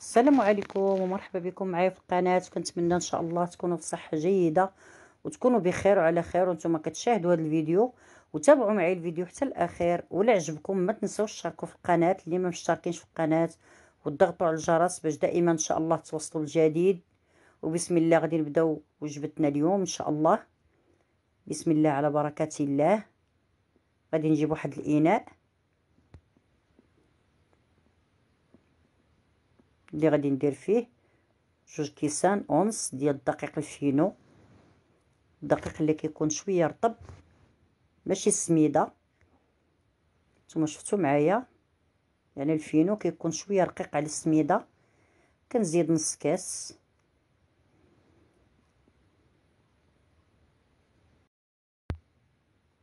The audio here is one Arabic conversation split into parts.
السلام عليكم ومرحبا بكم معايا في القناه كنتمنى ان شاء الله تكونوا في صحه جيده وتكونوا بخير وعلى خير وانتم كتشاهدوا هذا الفيديو وتابعوا معايا الفيديو حتى الاخير ولا عجبكم ما تنسوش تشاركوا في القناه اللي ما مشتركينش في القناه وتضغطوا على الجرس باش دائما ان شاء الله توصلوا الجديد وبسم الله غادي نبداو وجبتنا اليوم ان شاء الله بسم الله على بركه الله غادي نجيب واحد الاناء اللي غادي ندير فيه جوج كيسان اونس ديال الدقيق الفينو الدقيق اللي كيكون شويه رطب ماشي سميده نتوما شفتوا معايا يعني الفينو كيكون شويه رقيق على السميده كنزيد نص كاس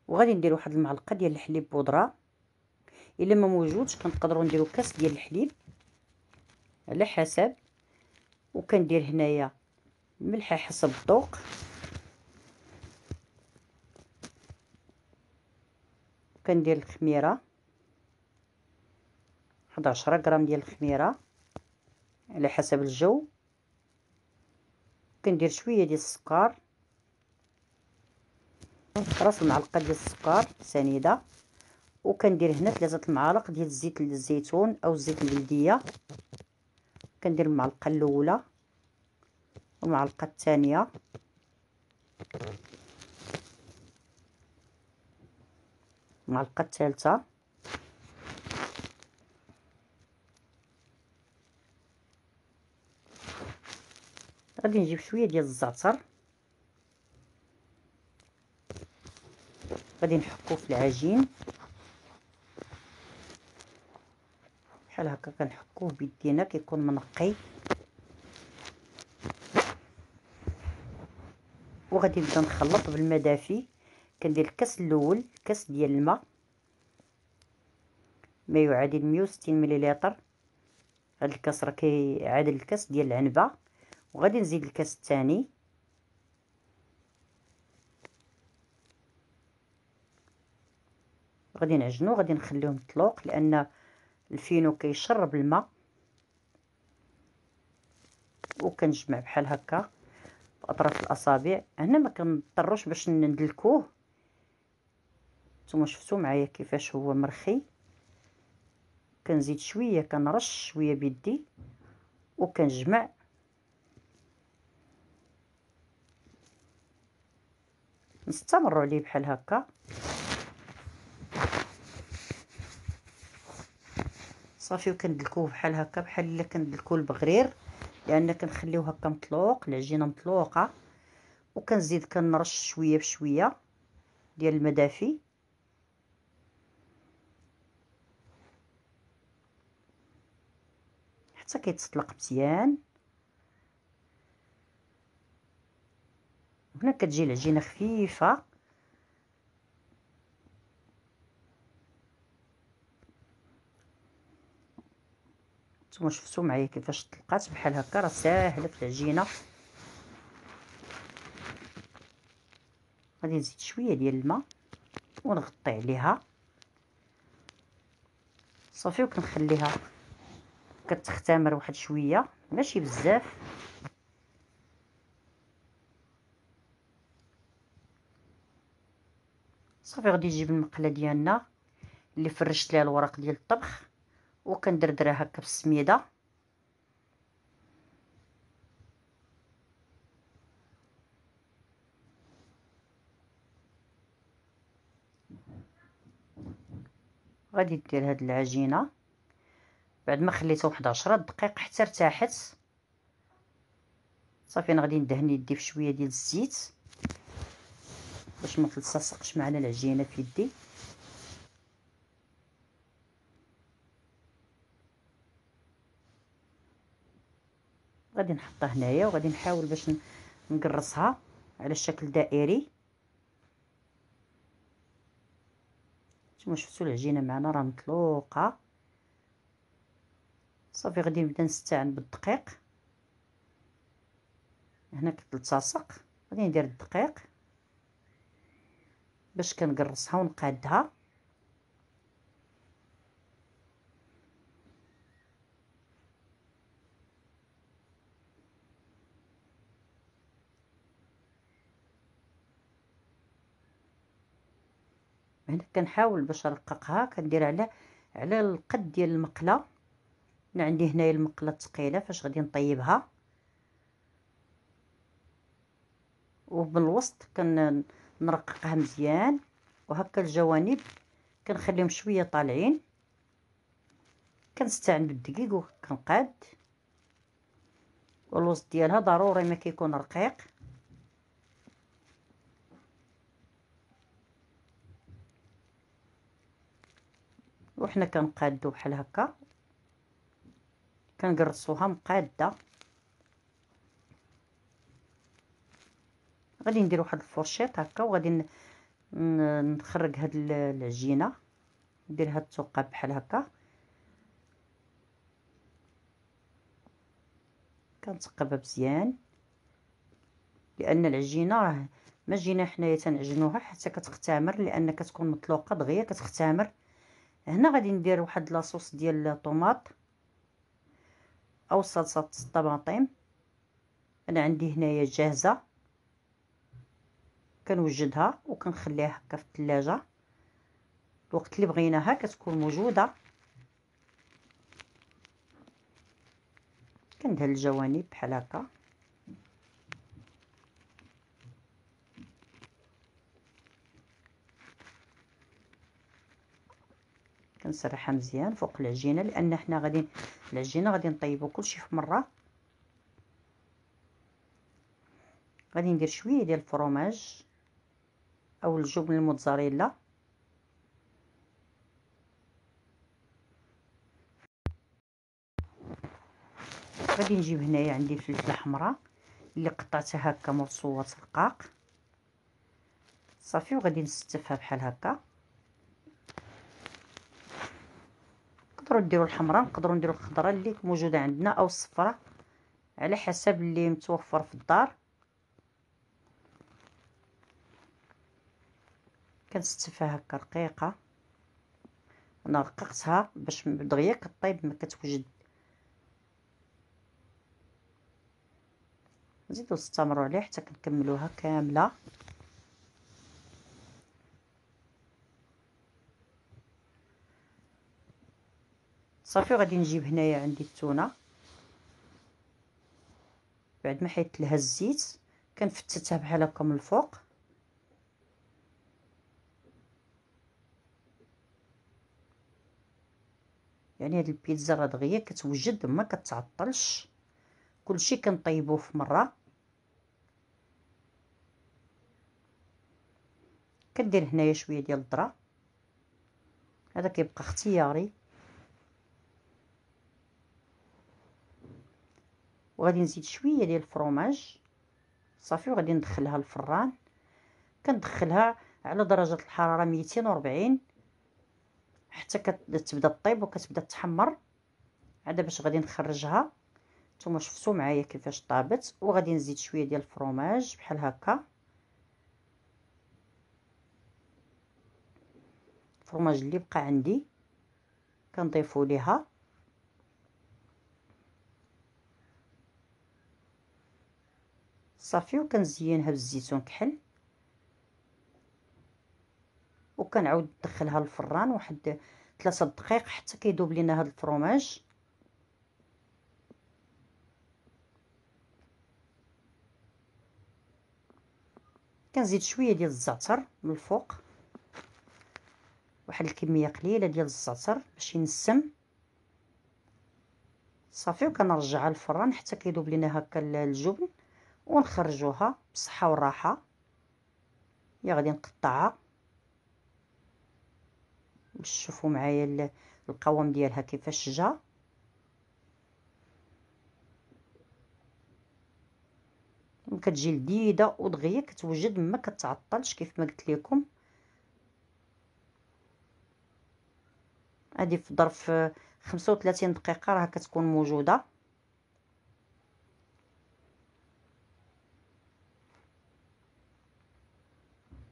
وغادي ندير واحد المعلقه ديال الحليب بودره الا ما موجودش كنقدروا نديروا كاس ديال الحليب على حسب وكندير هنايا الملح حسب الذوق كندير الخميره 11 غرام ديال الخميره على حسب الجو كندير شويه ديال السكر راس المعلقه ديال السكر سنيده وكندير هنا ثلاثه المعالق ديال زيت الزيتون او الزيت البلديه كندير المعلقه الاولى والمعلقه الثانيه المعلقه الثالثه غادي نجيب شويه ديال الزعتر غادي نحكو في العجين بحال هكا كنحكوه بيدينا كيكون منقي وغادي نبدا نخلط بالماء دافي كندير الكاس الاول كاس ديال الماء ما يعادل 160 مليلتر هاد الكاس راه كيعادل الكاس ديال العنبه وغادي نزيد الكاس الثاني غادي نعجنو غادي نخليهم يطلق لان الفينو كيشرب الماء وكنجمع بحال هكا اطراف الاصابع هنا ما كنضطروش باش ندلكوه نتوما شفتوا معايا كيفاش هو مرخي كنزيد شويه كنرش شويه بيدي وكنجمع نستمروا عليه بحال هكا صافي وكندلكوه بحال هكا بحال الا كندلكو البغرير لان كنخليوه هكا مطلوق العجينه مطلوقه وكنزيد كنرش شويه بشويه ديال المدافي حتى كيتسطلق مزيان هنا كتجي العجينه خفيفه نتوما شفتوا معايا كيفاش طلقات بحال هكا راه ساهله في العجينه غادي نزيد شويه ديال الماء ونغطي عليها صافي وكنخليها كتختمر واحد شويه ماشي بزاف صافي غادي نجيب المقله ديالنا اللي فرشت ليها الورق ديال الطبخ وكندردرها هكا بالسميده غادي دير هاد العجينه بعد ما خليته واحد 10 دقائق حتى ارتاحت صافي انا غادي ندهن يدي بشويه ديال الزيت باش ما تلصقش معنا العجينه في يدي غادي نحطها هنايا وغادي نحاول باش نقرصها على الشكل دائري كما شفتوا العجينه معنا راه مطلوقه صافي غادي نبدا نستعن بالدقيق هنا كتلتصق غادي ندير الدقيق باش كنقرصها ونقادها هنا يعني كنحاول باش نرققها كندير على على القد ديال المقله انا عندي هنايا المقله الثقيله فاش غادي نطيبها وبالوسط كنرققها مزيان وهكا الجوانب كنخليهم شويه طالعين كنستعن بالدقيق وكنقاد والوسط ديالها ضروري ما كيكون رقيق وحنا كنقادو بحال هكا كنقرصوها مقاده غادي ندير واحد الفرشيط هكا وغادي نخرج هاد العجينه ندير هاد الثقه بحال هكا كنثقبها مزيان لان العجينه راه ما جينا حنايا تنعجنوها حتى كتختمر لان كتكون مطلوقه دغيا كتختمر هنا غادي ندير واحد لاصوص ديال الطوماط او صلصه الطماطم انا عندي هنايا جاهزه كنوجدها وكنخليها هكا في الثلاجه الوقت اللي بغيناها كتكون موجوده كندهن الجوانب بحال هكا كنسرحها مزيان فوق العجينه لان حنا غادي العجينه غادي نطيبو كلشي في مره غادي ندير شويه ديال الفرماج او الجبن الموتزاريلا غادي نجيب هنايا عندي الفلفله حمراء اللي قطعتها هكا مرصوات رقاق صافي وغادي نستفها بحال هكا نقدروا نديروا الحمراء نقدروا نديروا الخضراء اللي موجوده عندنا او الصفراء على حسب اللي متوفر في الدار كنستفها هكا رقيقه انا رققتها باش دغيا كطيب ما كتوجد نزيدو نستمروا عليه حتى كنكملوها كامله صافي غادي نجيب هنايا عندي التونه بعد ما حيت لها الزيت كنفتتها بحال هكا من الفوق يعني هاد البيتزا راه دغيا كتوجد ما كتعطلش كلشي كنطيبوه في مره كندير هنايا شويه ديال الذره هذا كيبقى اختياري وغادي نزيد شويه ديال الفرماج صافي وغادي ندخلها الفران كندخلها على درجه الحراره 240 حتى كتبدا طيب وكتبدا تحمر عاد باش غادي نخرجها نتوما شفتوا معايا كيفاش طابت وغادي نزيد شويه ديال الفرماج بحال هكا الفرماج اللي بقى عندي كنضيفو ليها صافي وكنزينها بالزيتون كحل وكنعاود ندخلها للفران واحد 3 دقائق حتى كيذوب لينا هاد الفرماج كنزيد شويه ديال الزعتر من الفوق واحد الكميه قليله ديال الزعتر باش ينسم صافي وكنرجعها للفران حتى كيذوب لينا هكا الجبن ونخرجوها بصحه وراحه يا غادي نقطعها باش تشوفوا معايا القوام ديالها كيفاش جا كتجي لذيذه ودغيا كتوجد ما كتعطلش كيف ما قلت لكم هذه في ظرف 35 دقيقه راه كتكون موجوده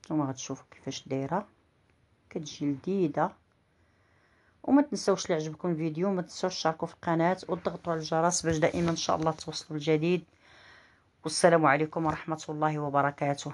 نتوما غتشوفوا كيفاش دايره كتجي لذيذه وما تنساوش اللي عجبكم الفيديو ما تنساوش تشاركوا في القناه وتضغطوا على الجرس باش دائما ان شاء الله توصلوا الجديد والسلام عليكم ورحمه الله وبركاته